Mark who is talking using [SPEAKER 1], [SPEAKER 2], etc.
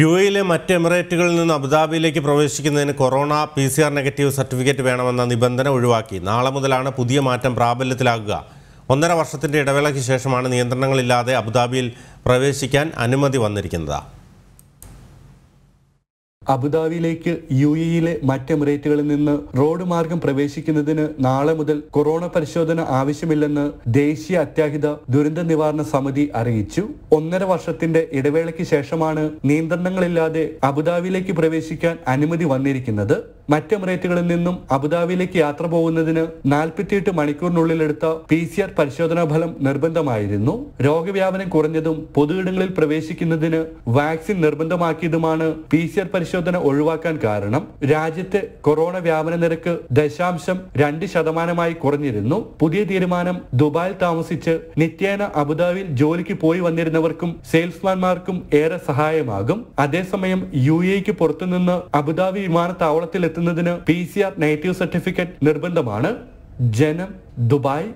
[SPEAKER 1] U എയിലെ മറ്റ് എമിറേറ്റുകളിൽ നിന്ന് അബുദാബിയിലേക്ക് പ്രവേശിക്കുന്നതിന് corona P C R negative certificate വേണമെന്ന നിബന്ധന ഒഴിവാക്കി നാളെ മുതലാണ് പുതിയ മാറ്റം പ്രാബല്യത്തിലാകുക ഒന്നര വർഷത്തിൻ്റെ ഇടവേളയ്ക്ക് ശേഷമാണ് നിയന്ത്രണങ്ങളില്ലാതെ അബുദാബിയിൽ പ്രവേശിക്കാൻ അനുമതി വന്നിരിക്കുന്നത്
[SPEAKER 2] അബുദാബിയിലേക്ക് യു ഇയിലെ മറ്റ് എമിറേറ്റുകളിൽ നിന്ന് റോഡ് മാർഗം പ്രവേശിക്കുന്നതിന് നാളെ മുതൽ കൊറോണ പരിശോധന ആവശ്യമില്ലെന്ന് ദേശീയ അത്യാഹിത ദുരന്ത നിവാരണ സമിതി അറിയിച്ചു ഒന്നര വർഷത്തിന്റെ ഇടവേളയ്ക്ക് ശേഷമാണ് നിയന്ത്രണങ്ങളില്ലാതെ അബുദാബിയിലേക്ക് പ്രവേശിക്കാൻ അനുമതി വന്നിരിക്കുന്നത് മറ്റ് എമിറേറ്റുകളിൽ നിന്നും അബുദാബിയിലേക്ക് യാത്ര പോകുന്നതിന് നാൽപ്പത്തിയെട്ട് മണിക്കൂറിനുള്ളിലെടുത്ത പി സി ആർ പരിശോധനാ ഫലം നിർബന്ധമായിരുന്നു രോഗവ്യാപനം കുറഞ്ഞതും പൊതുയിടങ്ങളിൽ പ്രവേശിക്കുന്നതിന് വാക്സിൻ നിർബന്ധമാക്കിയതുമാണ് പി സി ആർ പരിശോധന ഒഴിവാക്കാൻ കാരണം രാജ്യത്തെ കൊറോണ വ്യാപന നിരക്ക് ദശാംശം രണ്ട് ശതമാനമായി കുറഞ്ഞിരുന്നു പുതിയ തീരുമാനം ദുബായിൽ താമസിച്ച് നിത്യേന അബുദാബിയിൽ ജോലിക്ക് പോയി വന്നിരുന്നവർക്കും സെയിൽസ്മാൻമാർക്കും ഏറെ സഹായമാകും അതേസമയം യു എക്ക് പുറത്തുനിന്ന് അബുദാബി വിമാനത്താവളത്തിൽ എത്തുന്നതിന് P C R negative certificate നിർബന്ധമാണ് ജനം ദുബായ്